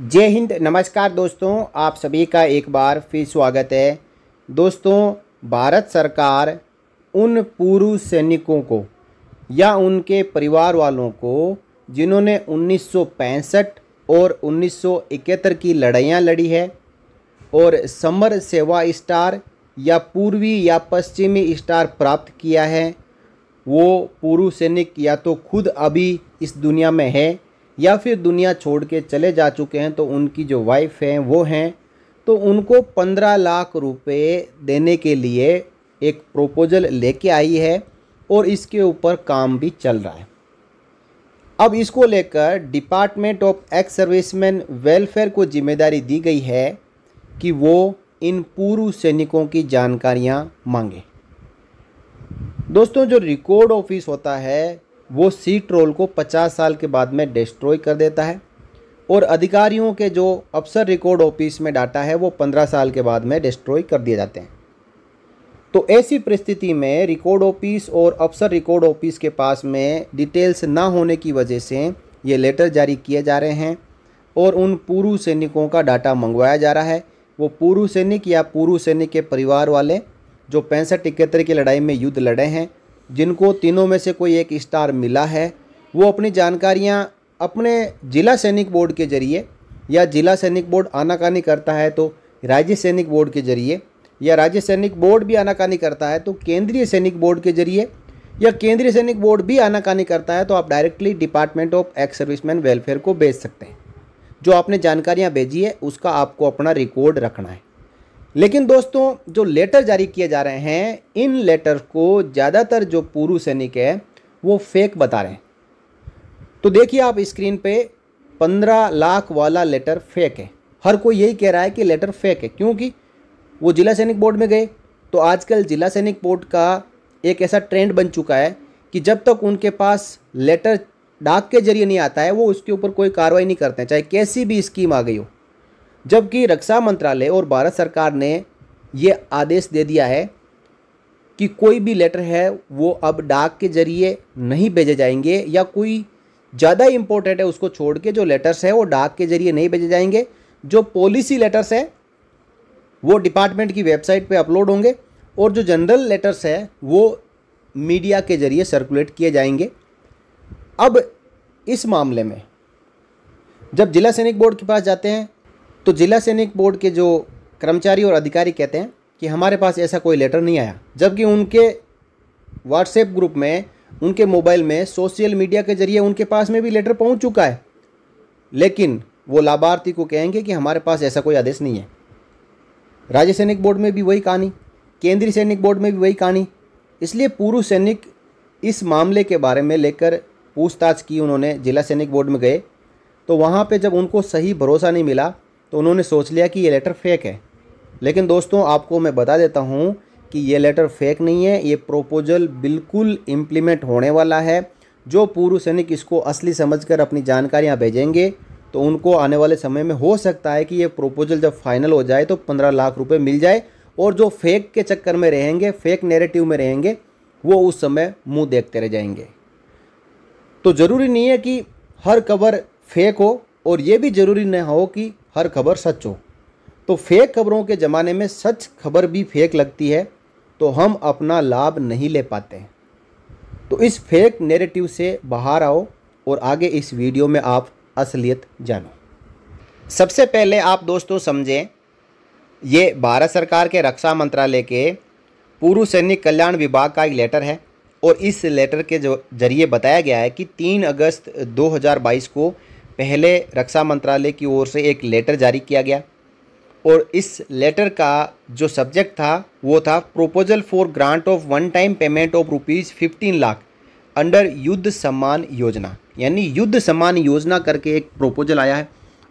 जय हिंद नमस्कार दोस्तों आप सभी का एक बार फिर स्वागत है दोस्तों भारत सरकार उन पूर्व सैनिकों को या उनके परिवार वालों को जिन्होंने उन्नीस और उन्नीस की लड़ाइयाँ लड़ी है और समर सेवा स्टार या पूर्वी या पश्चिमी स्टार प्राप्त किया है वो पूर्व सैनिक या तो खुद अभी इस दुनिया में है या फिर दुनिया छोड़ के चले जा चुके हैं तो उनकी जो वाइफ हैं वो हैं तो उनको पंद्रह लाख रुपए देने के लिए एक प्रोपोज़ल लेके आई है और इसके ऊपर काम भी चल रहा है अब इसको लेकर department of ex serviceman welfare को जिम्मेदारी दी गई है कि वो इन पूर्व सैनिकों की जानकारियाँ मांगे दोस्तों जो रिकॉर्ड ऑफिस होता है वो सी ट्रोल को 50 साल के बाद में डिस्ट्रॉय कर देता है और अधिकारियों के जो अफसर रिकॉर्ड ऑफिस में डाटा है वो 15 साल के बाद में डिस्ट्रॉय कर दिए जाते हैं तो ऐसी परिस्थिति में रिकॉर्ड ऑफिस और अफसर रिकॉर्ड ऑफिस के पास में डिटेल्स ना होने की वजह से ये लेटर जारी किए जा रहे हैं और उन पूर्व सैनिकों का डाटा मंगवाया जा रहा है वो पूर्व सैनिक या पूर्व सैनिक के परिवार वाले जो पैंसठ इकहत्तर की लड़ाई में युद्ध लड़े हैं जिनको तीनों में से कोई एक स्टार मिला है वो अपनी जानकारियाँ अपने जिला सैनिक बोर्ड के जरिए या जिला सैनिक बोर्ड आनाकानी करता है तो राज्य सैनिक बोर्ड के जरिए या राज्य सैनिक बोर्ड भी आनाकानी करता है तो केंद्रीय सैनिक बोर्ड के जरिए या केंद्रीय सैनिक बोर्ड भी आनाकानी करता है तो आप directly department of ex serviceman welfare को भेज सकते हैं जो आपने जानकारियाँ भेजी है उसका आपको अपना रिकॉर्ड रखना है लेकिन दोस्तों जो लेटर जारी किए जा रहे हैं इन लेटर को ज़्यादातर जो पूर्व सैनिक है वो फेक बता रहे हैं तो देखिए आप स्क्रीन पे पंद्रह लाख वाला लेटर फेक है हर कोई यही कह रहा है कि लेटर फेक है क्योंकि वो जिला सैनिक बोर्ड में गए तो आजकल जिला सैनिक बोर्ड का एक ऐसा ट्रेंड बन चुका है कि जब तक उनके पास लेटर डाक के जरिए नहीं आता है वो उसके ऊपर कोई कार्रवाई नहीं करते हैं चाहे कैसी भी स्कीम आ गई हो जबकि रक्षा मंत्रालय और भारत सरकार ने ये आदेश दे दिया है कि कोई भी लेटर है वो अब डाक के जरिए नहीं भेजे जाएंगे या कोई ज़्यादा इम्पोर्टेंट है उसको छोड़ के जो लेटर्स हैं वो डाक के जरिए नहीं भेजे जाएंगे जो पॉलिसी लेटर्स है वो डिपार्टमेंट की वेबसाइट पे अपलोड होंगे और जो जनरल लेटर्स है वो मीडिया के जरिए सर्कुलेट किए जाएंगे अब इस मामले में जब जिला सैनिक बोर्ड के पास जाते हैं तो जिला सैनिक बोर्ड के जो कर्मचारी और अधिकारी कहते हैं कि हमारे पास ऐसा कोई लेटर नहीं आया जबकि उनके व्हाट्सएप ग्रुप में उनके मोबाइल में सोशल मीडिया के जरिए उनके पास में भी लेटर पहुंच चुका है लेकिन वो लाभार्थी को कहेंगे कि हमारे पास ऐसा कोई आदेश नहीं है राज्य सैनिक बोर्ड में भी वही कहानी केंद्रीय सैनिक बोर्ड में भी वही कहानी इसलिए पूर्व सैनिक इस मामले के बारे में लेकर पूछताछ की उन्होंने जिला सैनिक बोर्ड में गए तो वहाँ पे जब उनको सही भरोसा नहीं मिला तो उन्होंने सोच लिया कि ये लेटर फेक है लेकिन दोस्तों आपको मैं बता देता हूँ कि ये लेटर फेक नहीं है ये प्रोपोजल बिल्कुल इम्प्लीमेंट होने वाला है जो पूर्व सैनिक इसको असली समझकर अपनी जानकारियाँ भेजेंगे तो उनको आने वाले समय में हो सकता है कि ये प्रोपोजल जब फाइनल हो जाए तो पंद्रह लाख रुपये मिल जाए और जो फेक के चक्कर में रहेंगे फेक नेरेटिव में रहेंगे वो उस समय मुँह देखते रह जाएंगे तो ज़रूरी नहीं है कि हर कवर फेक हो और ये भी ज़रूरी न हो कि हर खबर सच हो तो फेक खबरों के ज़माने में सच खबर भी फेक लगती है तो हम अपना लाभ नहीं ले पाते हैं तो इस फेक नेरेटिव से बाहर आओ और आगे इस वीडियो में आप असलियत जानो सबसे पहले आप दोस्तों समझें ये भारत सरकार के रक्षा मंत्रालय के पूर्व सैनिक कल्याण विभाग का एक लेटर है और इस लेटर के जरिए बताया गया है कि 3 अगस्त 2022 को पहले रक्षा मंत्रालय की ओर से एक लेटर जारी किया गया और इस लेटर का जो सब्जेक्ट था वो था proposal for grant of one time payment of rupees fifteen lakh under Yuddh Samman योजना यानी युद्ध सम्मान योजना करके एक प्रोपोजल आया है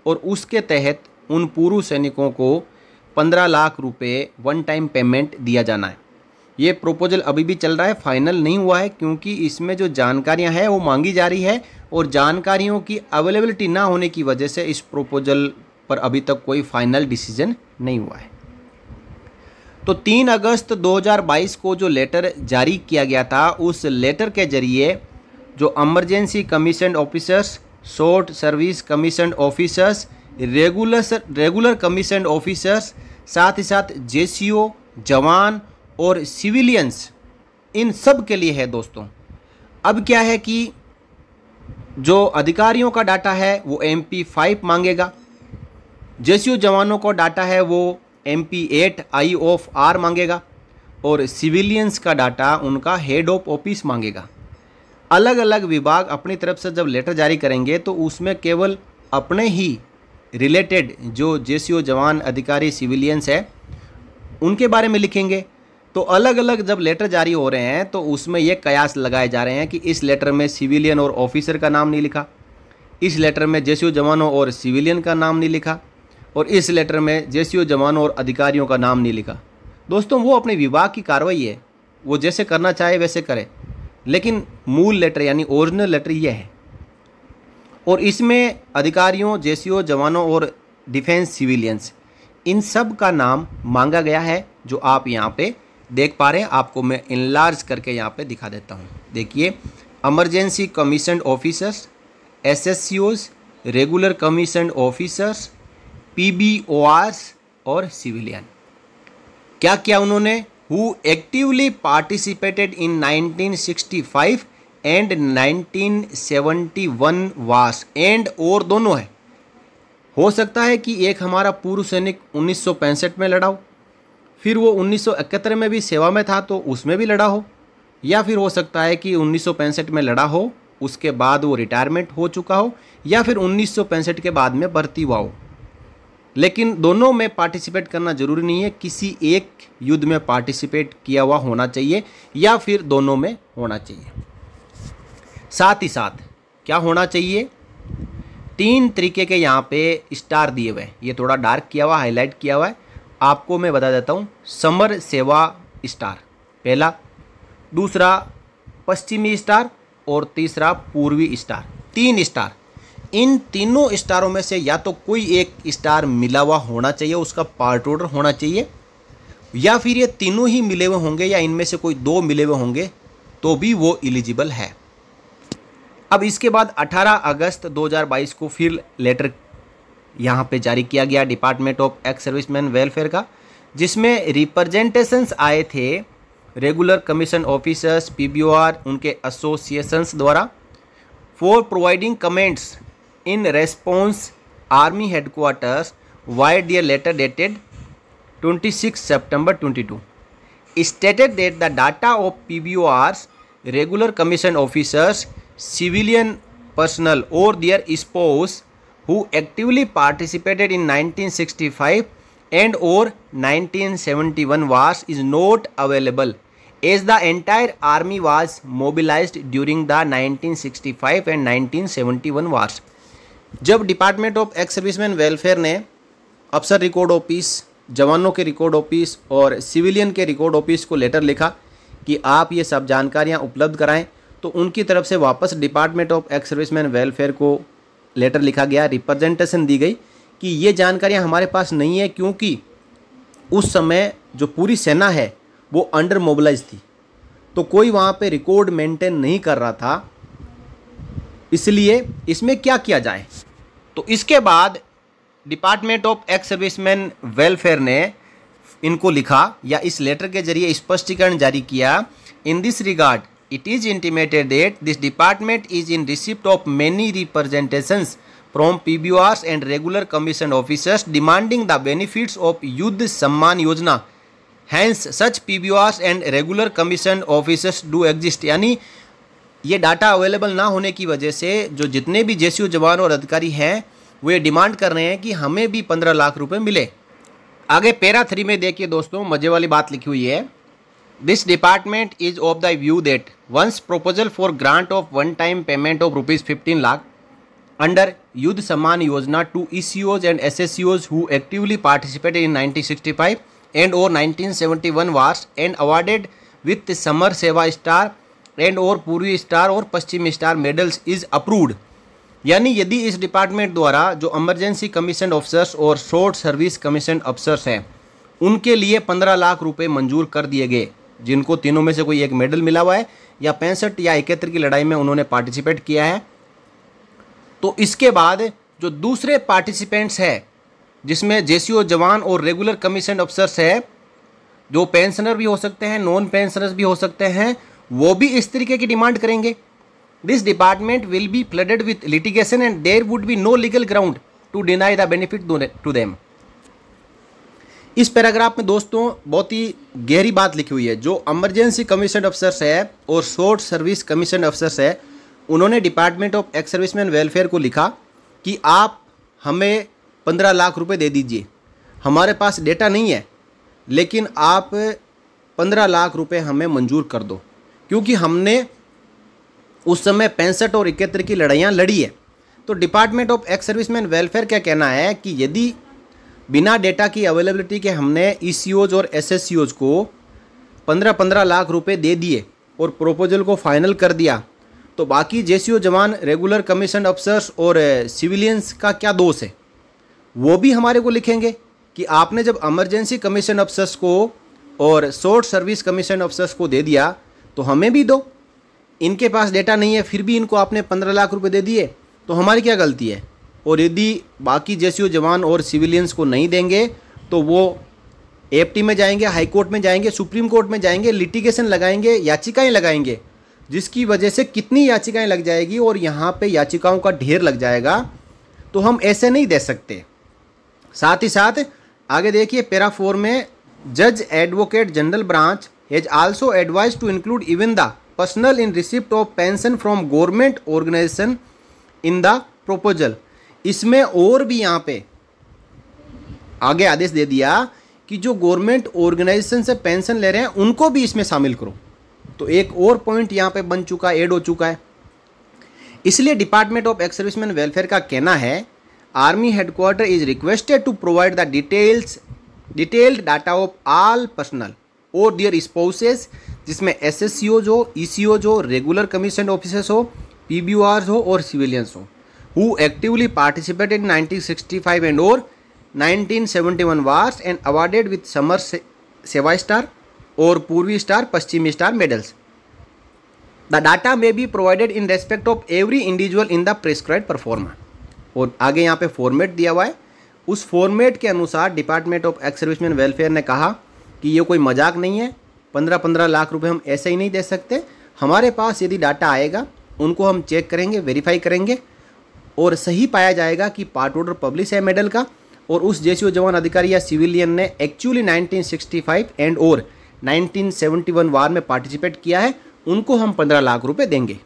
और उसके तहत उन पूर्व सैनिकों को पंद्रह लाख रुपए वन टाइम पेमेंट दिया जाना है ये प्रोपोजल अभी भी चल रहा है फाइनल नहीं हुआ है क्योंकि इसमें जो जानकारियां हैं वो मांगी जा रही है और जानकारियों की अवेलेबिलिटी ना होने की वजह से इस प्रोपोजल पर अभी तक कोई फाइनल डिसीजन नहीं हुआ है तो 3 अगस्त 2022 को जो लेटर जारी किया गया था उस लेटर के जरिए जो emergency commission officers short service commission officers regular regular commission officers साथ ही साथ जे जवान और सिविलियंस इन सब के लिए है दोस्तों अब क्या है कि जो अधिकारियों का डाटा है वो एम पी फाइव मांगेगा यू जवानों का डाटा है वो M P eight I of R मांगेगा और सिविलियंस का डाटा उनका हेड ऑफ ऑफिस मांगेगा अलग अलग विभाग अपनी तरफ से जब लेटर जारी करेंगे तो उसमें केवल अपने ही रिलेटेड जो जे जवान अधिकारी सिविलियंस है उनके बारे में लिखेंगे तो अलग अलग जब लेटर जारी हो रहे हैं तो उसमें ये कयास लगाए जा रहे हैं कि इस लेटर में सिविलियन और ऑफिसर का नाम नहीं लिखा इस लेटर में जेसीओ जवानों और सिविलियन का नाम नहीं लिखा और इस लेटर में जेसीओ जवानों और अधिकारियों का नाम नहीं लिखा दोस्तों वो अपने विभाग की कार्रवाई है वो जैसे करना चाहे वैसे करे लेकिन मूल लेटर यानी ओरिजिनल लेटर यह है और इसमें अधिकारियों जेसीओ जवानों और डिफेंस सिविलियंस इन सब का नाम मांगा गया है जो आप यहाँ पे देख पा रहे हैं आपको मैं इनलार्ज करके यहाँ पे दिखा देता हूँ देखिए emergency commission officers S S C Os regular commission officers P B O Rs और सिविलियन क्या क्या उन्होंने who actively participated in 1965 and 1971 wars and और दोनों है हो सकता है कि एक हमारा पूर्व सैनिक उन्नीस में लड़ाओ फिर वो 1971 में भी सेवा में था तो उसमें भी लड़ा हो या फिर हो सकता है कि उन्नीस में लड़ा हो उसके बाद वो रिटायरमेंट हो चुका हो या फिर उन्नीस के बाद में भर्ती हुआ हो लेकिन दोनों में पार्टिसिपेट करना ज़रूरी नहीं है किसी एक युद्ध में पार्टिसिपेट किया हुआ होना चाहिए या फिर दोनों में होना चाहिए साथ ही साथ क्या होना चाहिए तीन तरीके के यहाँ पे स्टार दिए हुए ये थोड़ा डार्क किया हुआ हाईलाइट किया हुआ है आपको मैं बता देता हूँ समर सेवा स्टार पहला दूसरा पश्चिमी स्टार और तीसरा पूर्वी स्टार तीन स्टार इन तीनों स्टारों में से या तो कोई एक स्टार मिला हुआ होना चाहिए उसका पार्ट ऑर्डर होना चाहिए या फिर ये तीनों ही मिले हुए होंगे या इनमें से कोई दो मिले हुए होंगे तो भी वो एलिजिबल है अब इसके बाद 18 अगस्त 2022 को फिर लेटर यहाँ पे जारी किया गया department of ex serviceman welfare का जिसमें रिप्रेजेंटेशंस आए थे रेगुलर कमीशन ऑफिसर्स पीबीओआर उनके एसोसिएशंस द्वारा for providing comments in response army headquarters vide their letter dated 26 सितंबर 22 stated that the data of P regular commission officers civilian personnel और their spouse who actively participated in 1965 and or 1971 wars is not available as the entire army was mobilized during the 1965 and 1971 wars जब department of ex serviceman welfare ने अफसर record office जवानों के record office और civilian के record office को letter लिखा कि आप ये सब जानकारियाँ उपलब्ध कराएं तो उनकी तरफ से वापस department of ex serviceman welfare को लेटर लिखा गया रिप्रेजेंटेशन दी गई कि ये जानकारियाँ हमारे पास नहीं है क्योंकि उस समय जो पूरी सेना है वो अंडर मोबलाइज थी तो कोई वहाँ पे रिकॉर्ड मेंटेन नहीं कर रहा था इसलिए इसमें क्या किया जाए तो इसके बाद department of ex serviceman welfare ने इनको लिखा या इस लेटर के जरिए स्पष्टीकरण जारी किया in this regard it is intimated that this department is in receipt of many representations from PBRs and regular commission officers demanding the benefits of Yudh Samman Yojana. Hence, such PBRs and regular commission officers do exist. यानी ये data available ना होने की वजह से जो जितने भी जे जवान और अधिकारी हैं वो ये डिमांड कर रहे हैं कि हमें भी पंद्रह लाख रुपए मिले आगे पैरा थ्री में देखिए दोस्तों मज़े वाली बात लिखी हुई है This department is of the view that once proposal for grant of one-time payment of rupees 15 lakh under Yudh Saman Yojana to ECOs and SSCOs who actively participated in 1965 and or 1971 wars and awarded with the Samar Seva Star and और Poorvi star और पश्चिमी star medals is approved यानी यदि इस department द्वारा जो emergency commission officers और short service commission officers हैं उनके लिए पंद्रह लाख रुपए मंजूर कर दिए गए जिनको तीनों में से कोई एक मेडल मिला हुआ है या पैंसठ या इकहत्तर की लड़ाई में उन्होंने पार्टिसिपेट किया है तो इसके बाद जो दूसरे पार्टिसिपेंट्स है जिसमें जे जवान और रेगुलर कमीशन अफसर्स है जो पेंशनर भी हो सकते हैं नॉन पेंशनर्स भी हो सकते हैं वो भी इस तरीके की डिमांड करेंगे this department will be flooded with litigation and there would be no legal ground to deny the benefit to them इस पैराग्राफ में दोस्तों बहुत ही गहरी बात लिखी हुई है जो एमरजेंसी कमीशन अफसर्स है और शॉर्ट सर्विस कमीशन अफसर्स है उन्होंने department of ex serviceman welfare को लिखा कि आप हमें पंद्रह लाख रुपए दे दीजिए हमारे पास डेटा नहीं है लेकिन आप पंद्रह लाख रुपए हमें मंजूर कर दो क्योंकि हमने उस समय पैंसठ और इकहत्तर की लड़ाइयाँ लड़ी है तो department of ex serviceman welfare का कहना है कि यदि बिना डेटा की अवेलेबिलिटी के हमने ई e और एस को पंद्रह पंद्रह लाख रुपए दे दिए और प्रोपोजल को फाइनल कर दिया तो बाकी जे जवान रेगुलर कमीशन अफसर्स और सिविलियंस eh, का क्या दोष है वो भी हमारे को लिखेंगे कि आपने जब इमरजेंसी कमीशन अफसर्स को और शॉर्ट सर्विस कमीशन अफसर्स को दे दिया तो हमें भी दो इनके पास डेटा नहीं है फिर भी इनको आपने पंद्रह लाख रुपए दे दिए तो हमारी क्या गलती है और यदि बाकी जैसे वो जवान और सिविलियंस को नहीं देंगे तो वो एफटी में जाएंगे हाई कोर्ट में जाएंगे सुप्रीम कोर्ट में जाएंगे लिटिगेशन लगाएंगे याचिकाएं लगाएंगे जिसकी वजह से कितनी याचिकाएं लग जाएगी और यहाँ पे याचिकाओं का ढेर लग जाएगा तो हम ऐसे नहीं दे सकते साथ ही साथ आगे देखिए पैरा फोर में जज advocate general branch has also advise to include even the personnel in receipt of pension from government organisation in the proposal इसमें और भी यहाँ पे आगे आदेश दे दिया कि जो गवर्नमेंट ऑर्गेनाइजेशन से पेंशन ले रहे हैं उनको भी इसमें शामिल करो तो एक और पॉइंट यहाँ पे बन चुका है ऐड हो चुका है इसलिए department of ex serviceman welfare का कहना है army headquarter is requested to provide the details detailed data of all personnel और दियर स्पाउसेस जिसमें एस एस सी ओज हो ई सी ओज हो रेगुलर कमीशन ऑफिसर्स हो पी बी ओ आर हो और सिविलियंस हो who actively participated in 1965 and or 1971 wars and awarded with Summer Sevai Star or Purvi Star Paschimi Star medals. The data may be provided in respect of every individual in the prescribed performer. और आगे यहाँ पे format दिया हुआ है उस format के अनुसार department of ex serviceman welfare ने कहा कि ये कोई मजाक नहीं है पंद्रह पंद्रह लाख रुपए हम ऐसे ही नहीं दे सकते हमारे पास यदि डाटा आएगा उनको हम चेक करेंगे वेरीफाई करेंगे और सही पाया जाएगा कि पार्ट ऑर्डर पब्लिश है मेडल का और उस जे जवान अधिकारी या सिविलियन ने एक्चुअली 1965 एंड और 1971 वार में पार्टिसिपेट किया है उनको हम पंद्रह लाख रुपए देंगे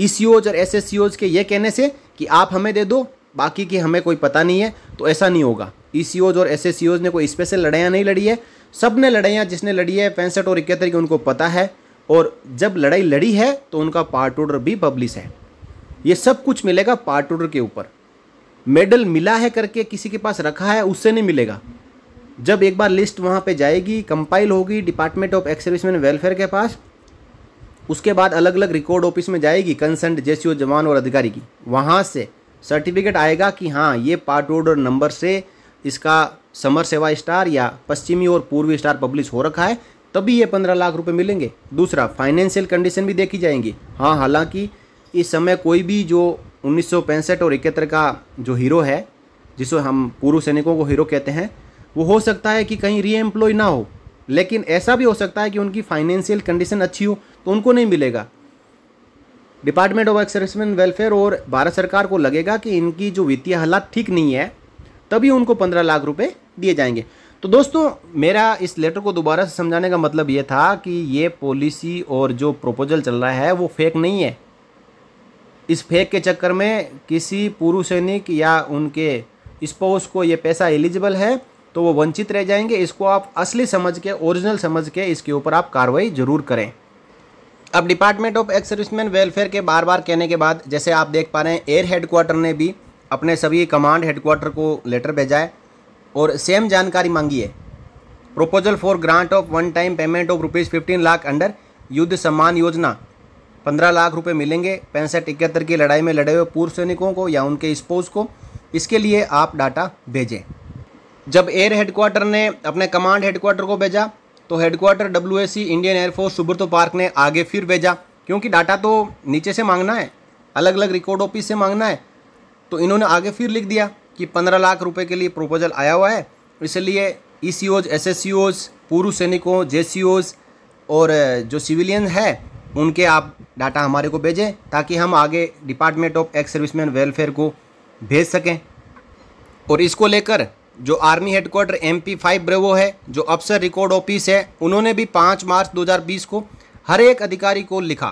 ई सी और एस के ये कहने से कि आप हमें दे दो बाकी की हमें कोई पता नहीं है तो ऐसा नहीं होगा ई और एस ने कोई स्पेशल लड़ाइयाँ नहीं लड़ी है सब ने लड़ाइयाँ जिसने लड़ी है पैंसठ और इकहत्तर की उनको पता है और जब लड़ाई लड़ी है तो उनका पार्ट ऑर्डर भी पब्लिश है ये सब कुछ मिलेगा पार्ट ऑर्डर के ऊपर मेडल मिला है करके किसी के पास रखा है उससे नहीं मिलेगा जब एक बार लिस्ट वहाँ पे जाएगी कंपाइल होगी department of ex serviceman welfare के पास उसके बाद अलग अलग रिकॉर्ड ऑफिस में जाएगी कंसर्ट जे जवान और अधिकारी की वहाँ से सर्टिफिकेट आएगा कि हाँ ये पार्ट ऑर्डर नंबर से इसका समर सेवा स्टार या पश्चिमी और पूर्वी स्टार पब्लिश हो रखा है तभी ये पंद्रह लाख रुपए मिलेंगे दूसरा फाइनेंशियल कंडीशन भी देखी जाएंगी हाँ हालांकि इस समय कोई भी जो उन्नीस और इकहत्तर का जो हीरो है जिसे हम पूर्व सैनिकों को हीरो कहते हैं वो हो सकता है कि कहीं री एम्प्लॉय ना हो लेकिन ऐसा भी हो सकता है कि उनकी फाइनेंशियल कंडीशन अच्छी हो तो उनको नहीं मिलेगा डिपार्टमेंट ऑफ एक्सरसमेंट वेलफेयर और भारत सरकार को लगेगा कि इनकी जो वित्तीय हालात ठीक नहीं है तभी उनको पंद्रह लाख रुपए दिए जाएंगे तो दोस्तों मेरा इस लेटर को दोबारा से समझाने का मतलब ये था कि ये पॉलिसी और जो प्रपोजल चल रहा है वो फेक नहीं है इस फेक के चक्कर में किसी पूर्व सैनिक या उनके स्पोस को ये पैसा एलिजिबल है तो वो वंचित रह जाएंगे इसको आप असली समझ के ओरिजिनल समझ के इसके ऊपर आप कार्रवाई जरूर करें अब department of ex serviceman welfare के बार बार कहने के बाद जैसे आप देख पा रहे हैं एयर हेडक्वार्टर ने भी अपने सभी कमांड हेडक्वार्टर को लेटर भेजा है और सेम जानकारी मांगी है proposal for grant of one time payment of rupees fifteen lakh under Yuddh Samman योजना पंद्रह लाख रुपए मिलेंगे पैंसठ इकहत्तर की लड़ाई में लड़े हुए पूर्व सैनिकों को या उनके स्पोज को इसके लिए आप डाटा भेजें जब एयर हेडक्वार्टर ने अपने कमांड हेडक्वार्टर को भेजा तो headquarter W Indian Air Force Subroto Park ने आगे फिर भेजा क्योंकि डाटा तो नीचे से मांगना है अलग अलग रिकॉर्ड ऑफिस से मांगना है तो इन्होंने आगे फिर लिख दिया कि पंद्रह लाख रुपए के लिए प्रपोजल आया हुआ है इसलिए ई सी ओज एस एस सी ओज पूर्व सैनिकों जे सी ओज और जो सिविलियन है उनके आप डाटा हमारे को भेजें ताकि हम आगे department of ex serviceman welfare को भेज सकें और इसको लेकर जो army headquarter M P five bravo है जो अफसर रिकॉर्ड ऑफिस है उन्होंने भी पाँच मार्च 2020 को हर एक अधिकारी को लिखा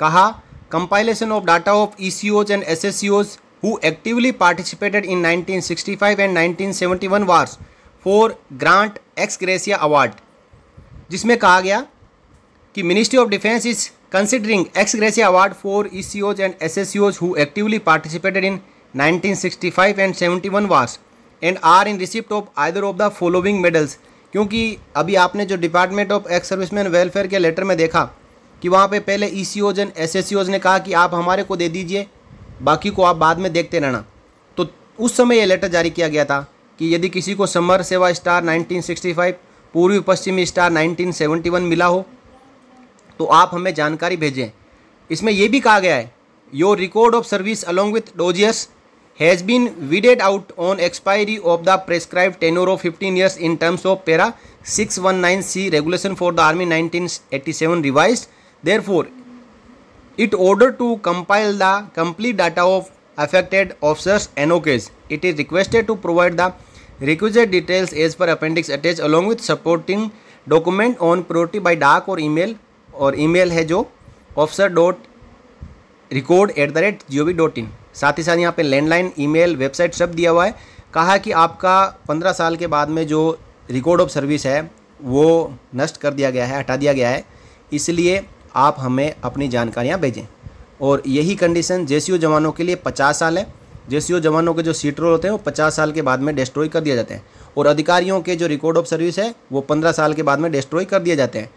कहा compilation of data of E C Os and S S C Os who actively participated in five and nineteen one wars for grant ex gratia award जिसमें कहा गया कि ministry of defence is considering ex gratia award for E C Os and S S C Os who actively participated in 1965 and 71 wars and are in receipt of either of the following medals क्योंकि अभी आपने जो department of ex serviceman welfare के letter में देखा कि वहाँ पे पहले ई C Os and S S C ओज ने कहा कि आप हमारे को दे दीजिए बाकी को आप बाद में देखते रहना तो उस समय ये लेटर जारी किया गया था कि यदि किसी को समर सेवा स्टार 1965 पूर्वी पश्चिमी स्टार 1971 मिला हो तो आप हमें जानकारी भेजें इसमें यह भी कहा गया है your record of service along with dossiers has been weeded out on expiry of the prescribe ten or of fifteen years in terms of para six one nine C regulation for the army nineteen eighty seven revise therefore it order to compile the complete data of affected officers NOKs it is requested to provide the requested details as per appendix attach along with supporting document on प्रोटी by डाक और email और email है जो officer dot record at the rate G O V dot in साथ ही साथ यहाँ पे लैंडलाइन ईमेल वेबसाइट सब दिया हुआ है कहा कि आपका पंद्रह साल के बाद में जो रिकॉर्ड ऑफ सर्विस है वो नष्ट कर दिया गया है हटा दिया गया है इसलिए आप हमें अपनी जानकारियाँ भेजें और यही कंडीशन जे जवानों के लिए पचास साल है जे जवानों के जो सीट रोल होते हैं वो पचास साल के बाद में डिस्ट्रॉय कर दिया जाते हैं और अधिकारियों के जो रिकॉर्ड ऑफ सर्विस है वो पंद्रह साल के बाद में डिस्ट्रॉय कर दिए जाते हैं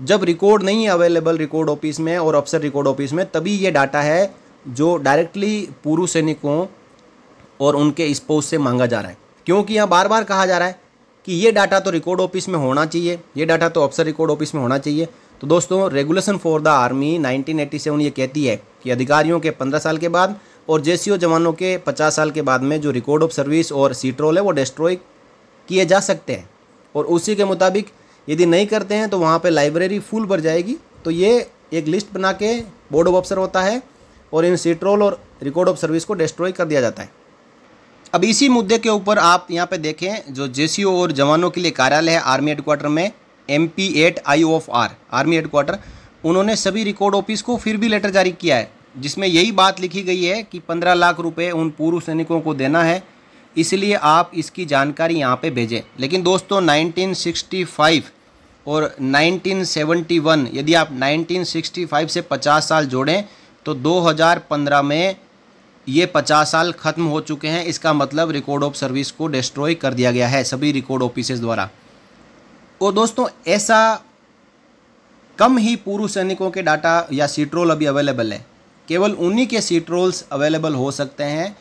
जब रिकॉर्ड नहीं है अवेलेबल रिकॉर्ड ऑफिस में और अफसर रिकॉर्ड ऑफिस में तभी ये डाटा है जो डायरेक्टली पूर्व सैनिकों और उनके स्पोज से मांगा जा रहा है क्योंकि यहाँ बार बार कहा जा रहा है कि ये डाटा तो रिकॉर्ड ऑफिस में होना चाहिए ये डाटा तो अफसर रिकॉर्ड ऑफिस में होना चाहिए तो दोस्तों रेगुलेशन फॉर द आर्मी 1987 ये कहती है कि अधिकारियों के 15 साल के बाद और जे जवानों के 50 साल के बाद में जो रिकॉर्ड ऑफ सर्विस और सीट्रोल है वो डिस्ट्रॉय किए जा सकते हैं और उसी के मुताबिक यदि नहीं करते हैं तो वहाँ पर लाइब्रेरी फुल भर जाएगी तो ये एक लिस्ट बना के बोर्ड ऑफ ऑफिसर होता है और इन सीट्रोल और रिकॉर्ड ऑफ सर्विस को डिस्ट्रॉय कर दिया जाता है अब इसी मुद्दे के ऊपर आप यहाँ पे देखें जो जे और जवानों के लिए कार्यालय है आर्मी हेडक्वार्टर में M P eight I of R army headquarter उन्होंने सभी रिकॉर्ड ऑफिस को फिर भी लेटर जारी किया है जिसमें यही बात लिखी गई है कि पंद्रह लाख रुपये उन पूर्व सैनिकों को देना है इसलिए आप इसकी जानकारी यहाँ पे भेजें लेकिन दोस्तों 1965 और 1971 यदि आप 1965 से 50 साल जोड़ें तो 2015 में ये 50 साल ख़त्म हो चुके हैं इसका मतलब रिकॉर्ड ऑफ सर्विस को डिस्ट्रॉय कर दिया गया है सभी रिकॉर्ड ऑफिस द्वारा और दोस्तों ऐसा कम ही पूर्व सैनिकों के डाटा या सीट्रोल अभी अवेलेबल है केवल उन्हीं के सीट्रोल्स अवेलेबल हो सकते हैं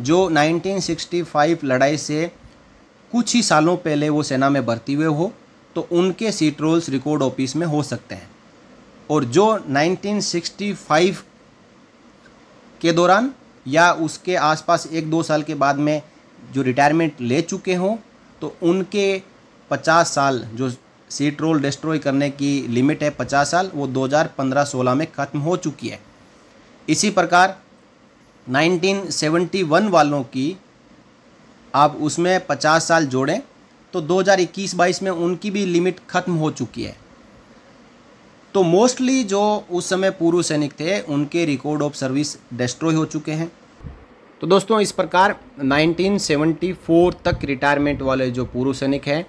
जो 1965 लड़ाई से कुछ ही सालों पहले वो सेना में भर्ती हुए हो तो उनके सीट रोल्स रिकॉर्ड ऑफिस में हो सकते हैं और जो 1965 के दौरान या उसके आसपास एक दो साल के बाद में जो रिटायरमेंट ले चुके हों तो उनके 50 साल जो सीट रोल डिस्ट्रॉय करने की लिमिट है 50 साल वो 2015-16 में ख़त्म हो चुकी है इसी प्रकार 1971 वालों की आप उसमें 50 साल जोड़ें तो 2021-22 में उनकी भी लिमिट ख़त्म हो चुकी है तो मोस्टली जो उस समय पूर्व सैनिक थे उनके रिकॉर्ड ऑफ सर्विस डिस्ट्रॉय हो चुके हैं तो दोस्तों इस प्रकार 1974 तक रिटायरमेंट वाले जो पूर्व सैनिक हैं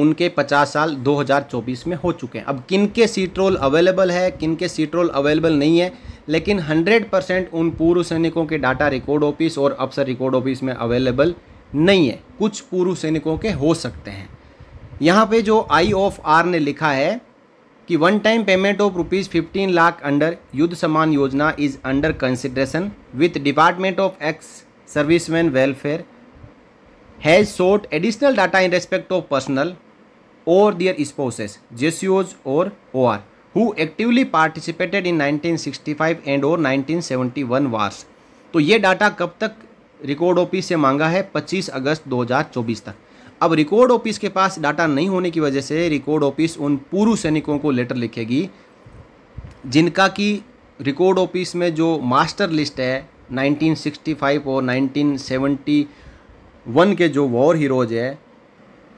उनके 50 साल 2024 में हो चुके हैं अब किन के सीट रोल अवेलेबल है किन के सीट रोल अवेलेबल नहीं है लेकिन 100 परसेंट उन पूर्व सैनिकों के डाटा रिकॉर्ड ऑफिस और अफसर रिकॉर्ड ऑफिस में अवेलेबल नहीं है कुछ पूर्व सैनिकों के हो सकते हैं यहाँ पे जो आई ऑफ आर ने लिखा है कि one time payment of rupees fifteen lakh under Yuddh Samman Yojana is under consideration with department of ex serviceman welfare has sought additional data in respect of personnel और दियर स्पोसेस जेसीओज और O R who actively participated in 1965 and और 1971 wars तो ये data कब तक record office से मांगा है 25 अगस्त 2024 तक अब रिकॉर्ड ऑफिस के पास डाटा नहीं होने की वजह से रिकॉर्ड ऑफिस उन पूर्व सैनिकों को लेटर लिखेगी जिनका कि रिकॉर्ड ऑफिस में जो मास्टर लिस्ट है 1965 और 1971 के जो वॉर हीरोज है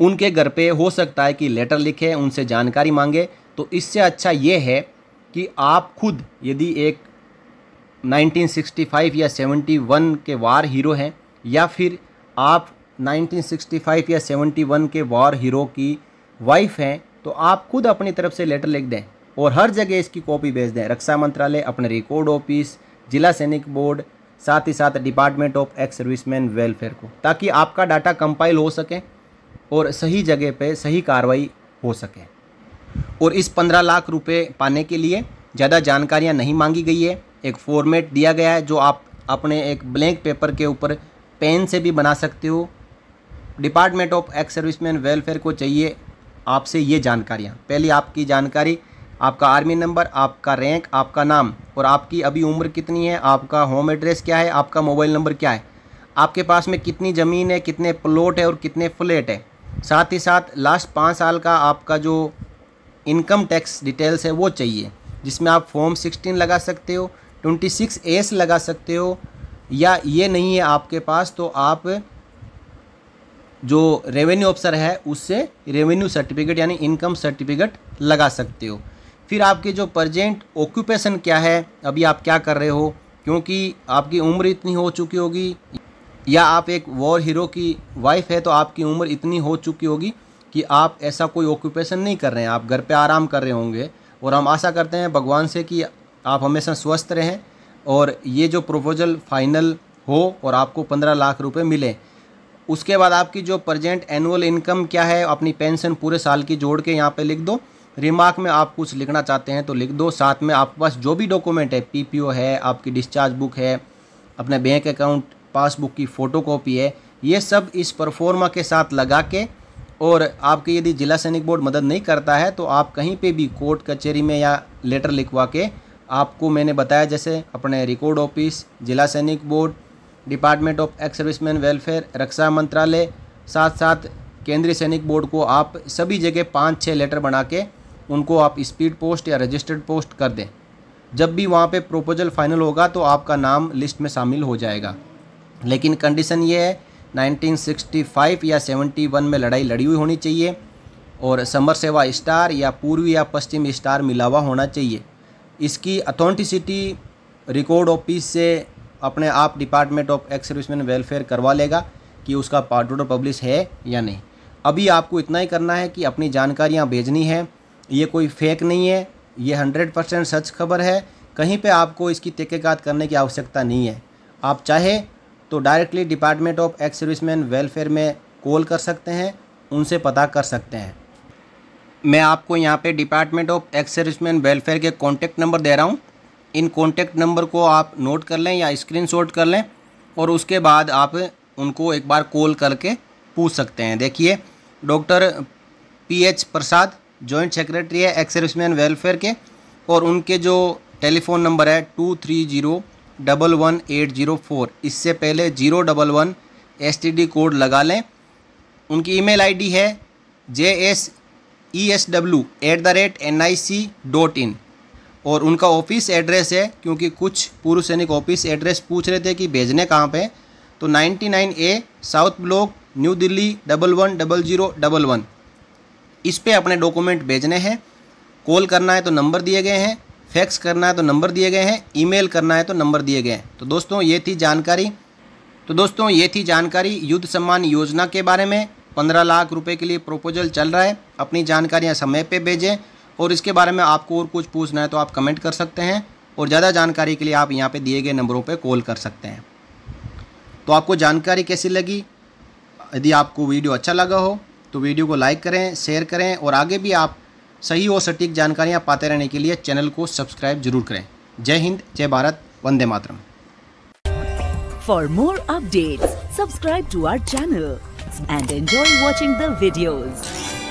उनके घर पे हो सकता है कि लेटर लिखे उनसे जानकारी मांगे तो इससे अच्छा ये है कि आप खुद यदि एक 1965 या 71 के वार हीरो हैं या फिर आप 1965 या 71 के वार हीरो की वाइफ हैं तो आप खुद अपनी तरफ से लेटर लिख दें और हर जगह इसकी कॉपी भेज दें रक्षा मंत्रालय अपने रिकॉर्ड ऑफिस जिला सैनिक बोर्ड साथ ही साथ department of ex serviceman welfare को ताकि आपका डाटा कंपाइल हो सके और सही जगह पे सही कार्रवाई हो सके और इस पंद्रह लाख रुपये पाने के लिए ज़्यादा जानकारियाँ नहीं मांगी गई है एक फॉर्मेट दिया गया है जो आप अपने एक ब्लैंक पेपर के ऊपर पेन से भी बना सकते हो department of ex serviceman welfare को चाहिए आपसे ये जानकारियाँ पहली आपकी जानकारी आपका आर्मी नंबर आपका रैंक आपका नाम और आपकी अभी उम्र कितनी है आपका होम एड्रेस क्या है आपका मोबाइल नंबर क्या है आपके पास में कितनी ज़मीन है कितने प्लॉट है और कितने फ्लैट है साथ ही साथ लास्ट पाँच साल का आपका जो इनकम टैक्स डिटेल्स है वो चाहिए जिसमें आप फॉर्म सिक्सटीन लगा सकते हो ट्वेंटी सिक्स एस लगा सकते हो या ये नहीं है आपके पास तो आप जो रेवेन्यू ऑफिसर है उससे रेवेन्यू सर्टिफिकेट यानी इनकम सर्टिफिकेट लगा सकते हो फिर आपके जो प्रजेंट ऑक्यूपेशन क्या है अभी आप क्या कर रहे हो क्योंकि आपकी उम्र इतनी हो चुकी होगी या आप एक वॉर हीरो की वाइफ है तो आपकी उम्र इतनी हो चुकी होगी कि आप ऐसा कोई ऑक्यूपेशन नहीं कर रहे हैं आप घर पे आराम कर रहे होंगे और हम आशा करते हैं भगवान से कि आप हमेशा स्वस्थ रहें और ये जो प्रपोजल फाइनल हो और आपको पंद्रह लाख रुपये मिले उसके बाद आपकी जो प्रजेंट एनुअल इनकम क्या है अपनी पेंशन पूरे साल की जोड़ के यहाँ पर लिख दो रिमार्क में आप कुछ लिखना चाहते हैं तो लिख दो साथ में आपके पास जो भी डॉक्यूमेंट है पीपीओ है आपकी डिस्चार्ज बुक है अपने बैंक अकाउंट पासबुक की फ़ोटो कॉपी है ये सब इस परफॉर्मा के साथ लगा के और आपके यदि जिला सैनिक बोर्ड मदद नहीं करता है तो आप कहीं पे भी कोर्ट कचहरी में या लेटर लिखवा के आपको मैंने बताया जैसे अपने रिकॉर्ड ऑफिस जिला सैनिक board department of ex serviceman welfare रक्षा मंत्रालय साथ साथ केंद्रीय सैनिक बोर्ड को आप सभी जगह पाँच छः लेटर बना के उनको आप स्पीड पोस्ट या रजिस्टर्ड पोस्ट कर दें जब भी वहाँ पे प्रोपोजल फाइनल होगा तो आपका नाम लिस्ट में शामिल हो जाएगा लेकिन कंडीशन ये है 1965 या 71 में लड़ाई लड़ी हुई होनी चाहिए और समर सेवा स्टार या पूर्वी या पश्चिम स्टार मिलावा होना चाहिए इसकी अथॉन्टिसिटी रिकॉर्ड ऑफिस से अपने आप department of ex serviceman welfare करवा लेगा कि उसका पार्ट ऑर्डर पब्लिश है या नहीं अभी आपको इतना ही करना है कि अपनी जानकारियाँ भेजनी है ये कोई फेक नहीं है ये हंड्रेड परसेंट सच खबर है कहीं पर आपको इसकी तहकीकत करने की आवश्यकता नहीं है आप चाहे तो directly department of ex serviceman welfare में कॉल कर सकते हैं उनसे पता कर सकते हैं मैं आपको यहाँ पे department of ex serviceman welfare के कॉन्टैक्ट नंबर दे रहा हूँ इन कॉन्टैक्ट नंबर को आप नोट कर लें या स्क्रीन कर लें और उसके बाद आप उनको एक बार कॉल करके पूछ सकते हैं देखिए doctor P H Prasad joint secretary है एक्स सर्विसमैन वेलफेयर के और उनके जो टेलीफ़ोन नंबर है two three zero double one eight zero four इससे पहले zero double one S T D code लगा लें उनकी ईमेल आईडी है J S E S W at the rate N I C dot in और उनका office address है क्योंकि कुछ पूर्व सैनिक ऑफिस एड्रेस पूछ रहे थे कि भेजने कहाँ पे तो nine A south block New Delhi double one double zero double one इस पर अपने डॉक्यूमेंट भेजने हैं कॉल करना है तो नंबर दिए गए हैं फैक्स करना है तो नंबर दिए गए हैं ईमेल करना है तो नंबर दिए गए हैं तो दोस्तों ये थी जानकारी तो दोस्तों ये थी जानकारी युद्ध सम्मान योजना के बारे में पंद्रह लाख रुपए के लिए प्रपोजल चल रहा है अपनी जानकारियाँ समय पर भेजें और इसके बारे में आपको और कुछ पूछना है तो आप कमेंट कर सकते हैं और ज़्यादा जानकारी के लिए आप यहाँ पे दिए गए नंबरों पे कॉल कर सकते हैं तो आपको जानकारी कैसी लगी यदि आपको वीडियो अच्छा लगा हो तो वीडियो को लाइक करें शेयर करें और आगे भी आप सही और सटीक जानकारियाँ पाते रहने के लिए चैनल को सब्सक्राइब जरूर करें जय हिंद जय भारत वंदे मातरम for more update subscribe to our channel and enjoy watching videos